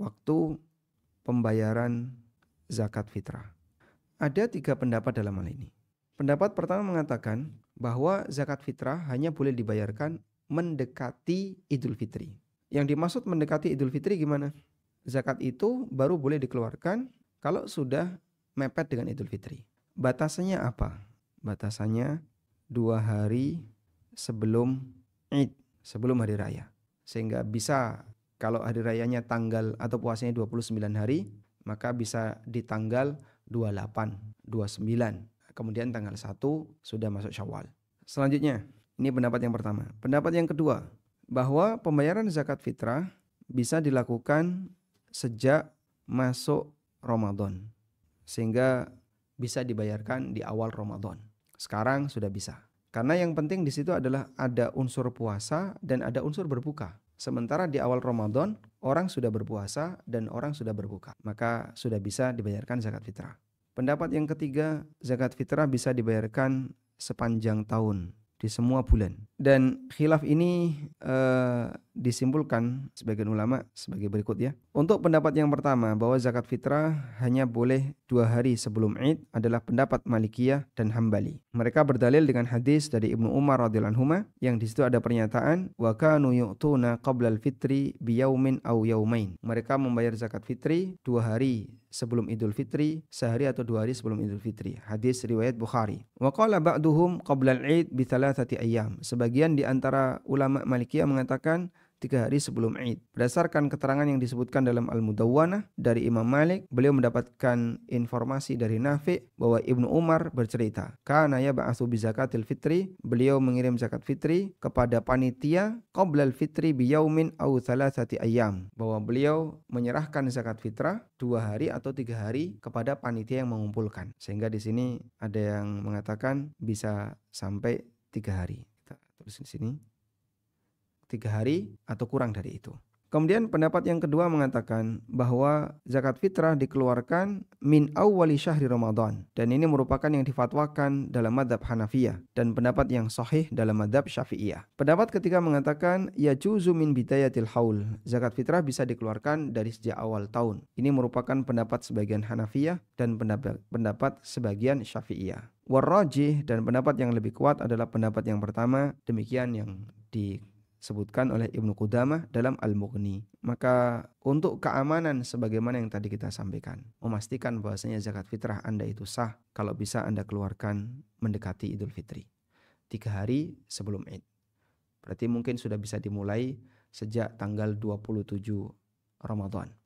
waktu pembayaran zakat fitrah. Ada tiga pendapat dalam hal ini. Pendapat pertama mengatakan bahwa zakat fitrah hanya boleh dibayarkan mendekati Idul Fitri. Yang dimaksud mendekati Idul Fitri gimana? Zakat itu baru boleh dikeluarkan kalau sudah mepet dengan Idul Fitri. Batasannya apa? Batasannya dua hari sebelum Id, sebelum hari raya. Sehingga bisa kalau hari rayanya tanggal atau puasanya 29 hari, maka bisa di tanggal 28, 29. Kemudian tanggal 1 sudah masuk Syawal. Selanjutnya, ini pendapat yang pertama. Pendapat yang kedua, bahwa pembayaran zakat fitrah bisa dilakukan sejak masuk Ramadan. Sehingga bisa dibayarkan di awal Ramadan. Sekarang sudah bisa. Karena yang penting di situ adalah ada unsur puasa dan ada unsur berbuka. Sementara di awal Ramadan, orang sudah berpuasa dan orang sudah berbuka. Maka sudah bisa dibayarkan zakat fitrah. Pendapat yang ketiga, zakat fitrah bisa dibayarkan sepanjang tahun, di semua bulan. Dan khilaf ini uh, disimpulkan sebagian ulama sebagai berikut ya. Untuk pendapat yang pertama bahwa zakat fitrah hanya boleh dua hari sebelum Id adalah pendapat Malikiyah dan Hambali. Mereka berdalil dengan hadis dari Ibnu Umar radhiyallahu anhu yang di situ ada pernyataan wa kanu yu'tuna qabla al-fitri biyaumin au yaumain. Mereka membayar zakat fitri dua hari sebelum Idul Fitri, sehari atau dua hari sebelum Idul Fitri. Hadis riwayat Bukhari. Wa qala ba'duhum qabla al-Id bi thalathati ayyam sebagian di antara ulama Malikiyah mengatakan tiga hari sebelum Eid. Berdasarkan keterangan yang disebutkan dalam al mudawwana dari Imam Malik, beliau mendapatkan informasi dari Nafi bahwa Ibnu Umar bercerita, "Kana ba'atsu bi zakatil fitri," beliau mengirim zakat fitri kepada panitia qoblal fitri bi yaumin aw thalathati ayyam, bahwa beliau menyerahkan zakat fitrah dua hari atau tiga hari kepada panitia yang mengumpulkan. Sehingga di sini ada yang mengatakan bisa sampai tiga hari terus di sini tiga hari atau kurang dari itu. Kemudian pendapat yang kedua mengatakan bahwa zakat fitrah dikeluarkan min awwali syahri Ramadan dan ini merupakan yang difatwakan dalam madhab Hanafiyah dan pendapat yang sahih dalam madhab Syafi'iyah. Pendapat ketiga mengatakan ya juzu min bidayatil haul. Zakat fitrah bisa dikeluarkan dari sejak awal tahun. Ini merupakan pendapat sebagian Hanafiyah dan pendapat, pendapat sebagian Syafi'iyah. Warrojih dan pendapat yang lebih kuat adalah pendapat yang pertama demikian yang disebutkan oleh Ibnu Qudamah dalam Al-Mughni. Maka untuk keamanan sebagaimana yang tadi kita sampaikan, memastikan bahwasanya zakat fitrah Anda itu sah kalau bisa Anda keluarkan mendekati Idul Fitri. Tiga hari sebelum Id. Berarti mungkin sudah bisa dimulai sejak tanggal 27 Ramadan.